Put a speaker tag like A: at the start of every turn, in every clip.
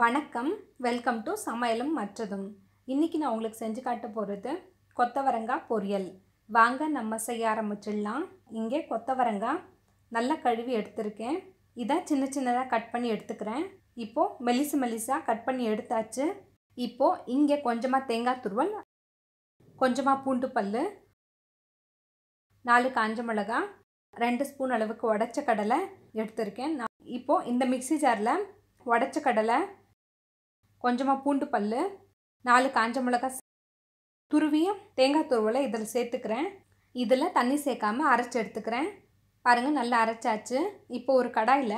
A: வணக்கம் welcome to சமையலும் மற்றதும் இன்றைக்கி நான் உங்களுக்கு செஞ்சு காட்ட போகிறது கொத்தவரங்காய் பொரியல் வாங்க நம்ம செய்ய ஆரம்பிச்சிடலாம் இங்கே கொத்தவரங்காய் நல்லா கழுவி எடுத்திருக்கேன் இதை சின்ன சின்னதாக கட் பண்ணி எடுத்துக்கிறேன் இப்போது மெலிசு மெலிசாக கட் பண்ணி எடுத்தாச்சு இப்போது இங்கே கொஞ்சமாக தேங்காய் துருவல் கொஞ்சமாக பூண்டு பல் நாலு காஞ்ச மிளகா ரெண்டு ஸ்பூன் அளவுக்கு உடச்ச கடலை எடுத்திருக்கேன் நான் இப்போது இந்த மிக்சி ஜாரில் உடச்ச கடலை கொஞ்சமாக பூண்டு பல் நாலு காஞ்ச மிளகா துருவியும் தேங்காய் துருவலை இதில் சேர்த்துக்கிறேன் இதில் தண்ணி சேர்க்காமல் அரைச்சி எடுத்துக்கிறேன் பாருங்கள் நல்லா அரைச்சாச்சு இப்போ ஒரு கடாயில்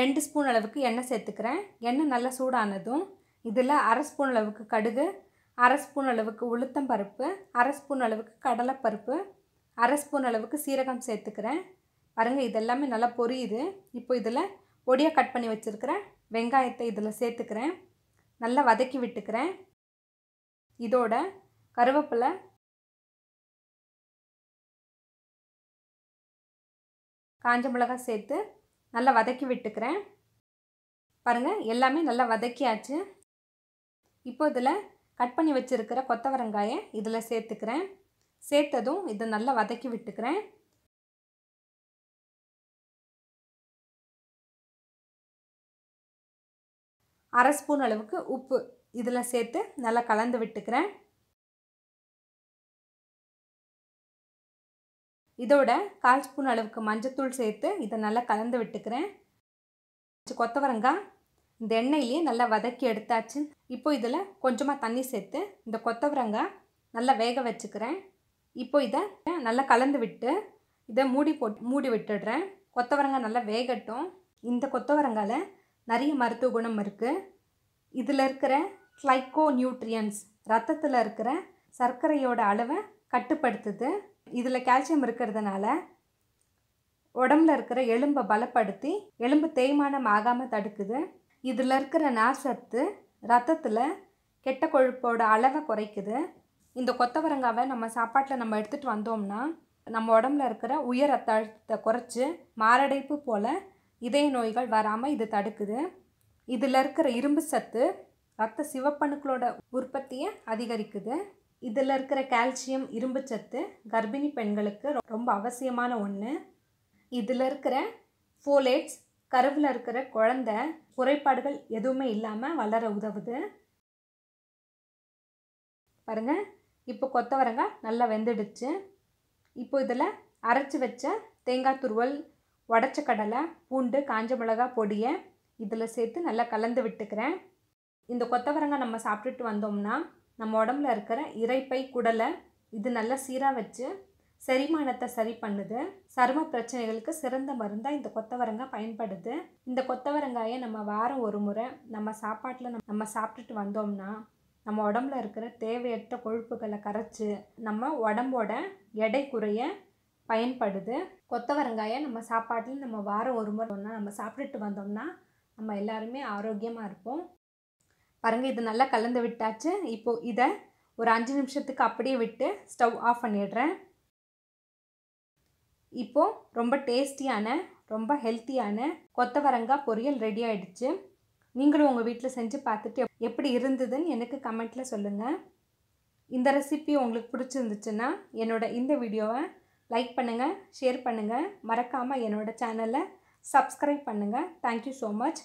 A: ரெண்டு ஸ்பூன் அளவுக்கு எண்ணெய் சேர்த்துக்கிறேன் எண்ணெய் நல்லா சூடானதும் இதில் அரை ஸ்பூன் அளவுக்கு கடுகு அரை ஸ்பூன் அளவுக்கு உளுத்தம் பருப்பு அரை ஸ்பூன் அளவுக்கு கடலைப்பருப்பு அரை ஸ்பூன் அளவுக்கு சீரகம் சேர்த்துக்கிறேன் பாருங்கள் இதெல்லாமே நல்லா பொரியுது இப்போ இதில் பொடியாக கட் பண்ணி வச்சுருக்கிறேன் வெங்காயத்தை இதில் சேர்த்துக்கிறேன் நல்லா வதக்கி விட்டுக்கிறேன் இதோட கருவேப்பிலை காஞ்ச மிளகா சேர்த்து நல்லா வதக்கி விட்டுக்கிறேன் பாருங்கள் எல்லாமே நல்லா வதக்கியாச்சு இப்போ இதில் கட் பண்ணி வச்சுருக்கிற கொத்தவரங்காயை இதில் சேர்த்துக்கிறேன் சேர்த்ததும் இதை நல்லா வதக்கி விட்டுக்கிறேன் அரை ஸ்பூன் அளவுக்கு உப்பு இதில் சேர்த்து நல்லா கலந்து விட்டுக்கிறேன் இதோட கால் ஸ்பூன் அளவுக்கு மஞ்சத்தூள் சேர்த்து இதை நல்லா கலந்து விட்டுக்கிறேன் கொத்தவரங்காய் இந்த எண்ணெயிலேயே நல்லா வதக்கி எடுத்தாச்சு இப்போ இதில் கொஞ்சமாக தண்ணி சேர்த்து இந்த கொத்தவரங்காய் நல்லா வேக வச்சுக்கிறேன் இப்போ இதை நல்லா கலந்து விட்டு இதை மூடி போட்டு மூடி விட்டுடுறேன் கொத்தவரங்காய் நல்லா வேகட்டும் இந்த கொத்தவரங்காயில் நிறைய மருத்துவ குணம் இருக்குது இதில் இருக்கிற கிளைக்கோ நியூட்ரியன்ஸ் ரத்தத்தில் இருக்கிற சர்க்கரையோட அளவை கட்டுப்படுத்துது இதில் கால்சியம் இருக்கிறதுனால உடம்புல இருக்கிற எலும்பை பலப்படுத்தி எலும்பு தேய்மானம் ஆகாமல் தடுக்குது இதில் இருக்கிற நார்சத்து ரத்தத்தில் கெட்ட கொழுப்போட அளவை குறைக்குது இந்த கொத்தவரங்காவை நம்ம சாப்பாட்டில் நம்ம எடுத்துகிட்டு வந்தோம்னா நம்ம உடம்புல இருக்கிற உயர் ரத்த அழுத்தத்தை குறைச்சி மாரடைப்பு போல் இதய நோய்கள் வராமல் இது தடுக்குது இதில் இருக்கிற இரும்பு சத்து ரத்த சிவப்பணுக்களோட உற்பத்தியை அதிகரிக்குது இதில் இருக்கிற கால்சியம் இரும்பு சத்து கர்ப்பிணி பெண்களுக்கு ரொம்ப அவசியமான ஒன்று இதில் இருக்கிற ஃபோலேட்ஸ் கருவில் இருக்கிற குழந்த குறைபாடுகள் எதுவுமே இல்லாமல் வளர உதவுது பாருங்கள் இப்போ கொத்தவரங்காய் நல்லா வெந்துடுச்சு இப்போ இதில் அரைச்சி வச்ச தேங்காய் துருவல் உடச்ச கடலை பூண்டு காஞ்ச மிளகா பொடியை இதில் சேர்த்து நல்லா கலந்து விட்டுக்கிறேன் இந்த கொத்தவரங்காய் நம்ம சாப்பிட்டுட்டு வந்தோம்னா நம்ம உடம்புல இருக்கிற இறைப்பை குடலை இது நல்லா சீராக வச்சு செரிமானத்தை சரி பண்ணுது சரும பிரச்சனைகளுக்கு சிறந்த மருந்தாக இந்த கொத்தவரங்காய் பயன்படுது இந்த கொத்தவரங்காயை நம்ம வாரம் ஒரு முறை நம்ம சாப்பாட்டில் நம்ம சாப்பிட்டுட்டு வந்தோம்னா நம்ம உடம்புல இருக்கிற தேவையற்ற கொழுப்புகளை கரைச்சி நம்ம உடம்போட எடை குறைய பயன்படுது கொத்தவரங்காயை நம்ம சாப்பாட்டில் நம்ம வாரம் ஒரு முறை ஒன்றா நம்ம சாப்பிட்டுட்டு வந்தோம்னா நம்ம எல்லாருமே ஆரோக்கியமாக இருப்போம் பாருங்கள் இது நல்லா கலந்து விட்டாச்சு இப்போது இதை ஒரு அஞ்சு நிமிஷத்துக்கு அப்படியே விட்டு ஸ்டவ் ஆஃப் பண்ணிடுறேன் இப்போது ரொம்ப டேஸ்டியான ரொம்ப ஹெல்த்தியான கொத்தவரங்காய் பொரியல் ரெடி ஆகிடுச்சு நீங்களும் உங்கள் வீட்டில் செஞ்சு பார்த்துட்டு எப்படி இருந்ததுன்னு எனக்கு கமெண்ட்டில் சொல்லுங்கள் இந்த ரெசிபி உங்களுக்கு பிடிச்சிருந்துச்சுன்னா என்னோட இந்த வீடியோவை லைக் பண்ணுங்கள் ஷேர் பண்ணுங்கள் மறக்காமல் என்னோடய சேனலை சப்ஸ்கிரைப் பண்ணுங்கள் தேங்க்யூ ஸோ மச்